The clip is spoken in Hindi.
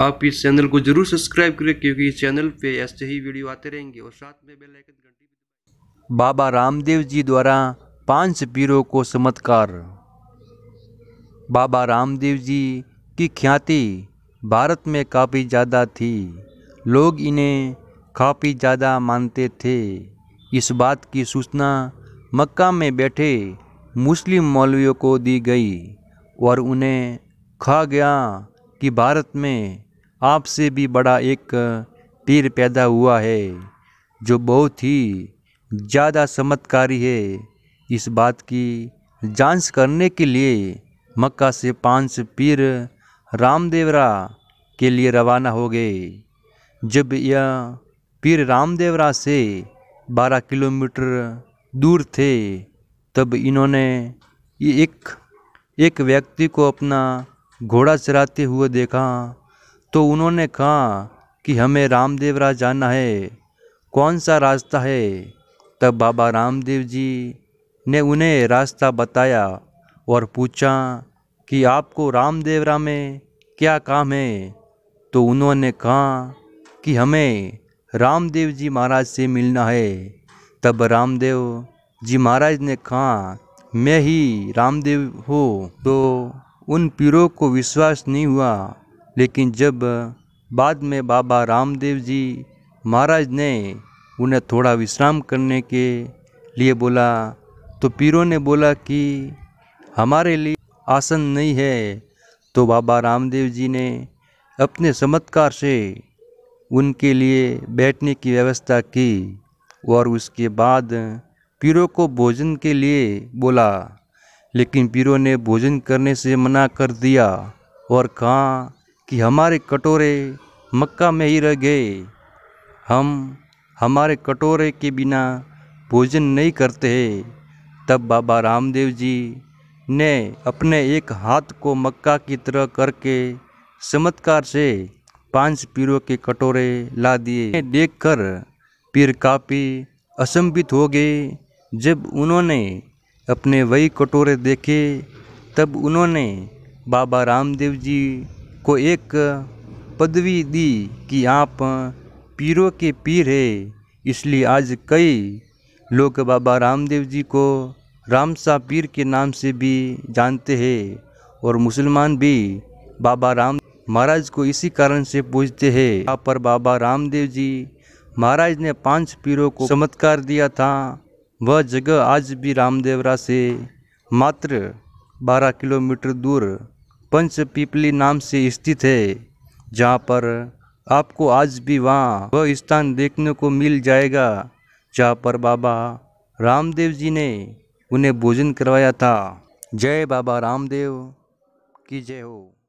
आप इस चैनल को जरूर सब्सक्राइब करें क्योंकि इस चैनल पे ऐसे ही वीडियो आते रहेंगे और साथ में बेल आइकन घंटी बाबा रामदेव जी द्वारा पांच पीरों को चमत्कार बाबा रामदेव जी की ख्याति भारत में काफ़ी ज़्यादा थी लोग इन्हें काफ़ी ज़्यादा मानते थे इस बात की सूचना मक्का में बैठे मुस्लिम मौलवियों को दी गई और उन्हें खा गया कि भारत में आपसे भी बड़ा एक पीर पैदा हुआ है जो बहुत ही ज़्यादा चमत्कारी है इस बात की जांच करने के लिए मक्का से पांच पीर रामदेवरा के लिए रवाना हो गए जब यह पीर रामदेवरा से 12 किलोमीटर दूर थे तब इन्होंने एक एक व्यक्ति को अपना घोड़ा चराते हुए देखा तो उन्होंने कहा कि हमें रामदेवरा जाना है कौन सा रास्ता है तब बाबा रामदेव जी ने उन्हें रास्ता बताया और पूछा कि आपको रामदेवरा में क्या काम है तो उन्होंने कहा कि हमें रामदेव जी महाराज से मिलना है तब रामदेव जी महाराज ने कहा मैं ही रामदेव हूँ तो उन पीरों को विश्वास नहीं हुआ लेकिन जब बाद में बाबा रामदेव जी महाराज ने उन्हें थोड़ा विश्राम करने के लिए बोला तो पीरों ने बोला कि हमारे लिए आसन नहीं है तो बाबा रामदेव जी ने अपने चमत्कार से उनके लिए बैठने की व्यवस्था की और उसके बाद पीरों को भोजन के लिए बोला लेकिन पीरों ने भोजन करने से मना कर दिया और कहा कि हमारे कटोरे मक्का में ही रह गए हम हमारे कटोरे के बिना भोजन नहीं करते हैं तब बाबा रामदेव जी ने अपने एक हाथ को मक्का की तरह करके चमत्कार से पांच पीरों के कटोरे ला दिए देखकर पीर काफ़ी असंभित हो गए जब उन्होंने अपने वही कटोरे देखे तब उन्होंने बाबा रामदेव जी को एक पदवी दी कि आप पीरों के पीर है इसलिए आज कई लोग बाबा रामदेव जी को रामसा पीर के नाम से भी जानते हैं और मुसलमान भी बाबा राम महाराज को इसी कारण से पूजते हैं यहाँ पर बाबा रामदेव जी महाराज ने पांच पीरों को चमत्कार दिया था वह जगह आज भी रामदेवरा से मात्र 12 किलोमीटर दूर पंच पीपली नाम से स्थित है जहाँ पर आपको आज भी वहाँ वह स्थान देखने को मिल जाएगा जहाँ पर बाबा रामदेव जी ने उन्हें भोजन करवाया था जय बाबा रामदेव की जय हो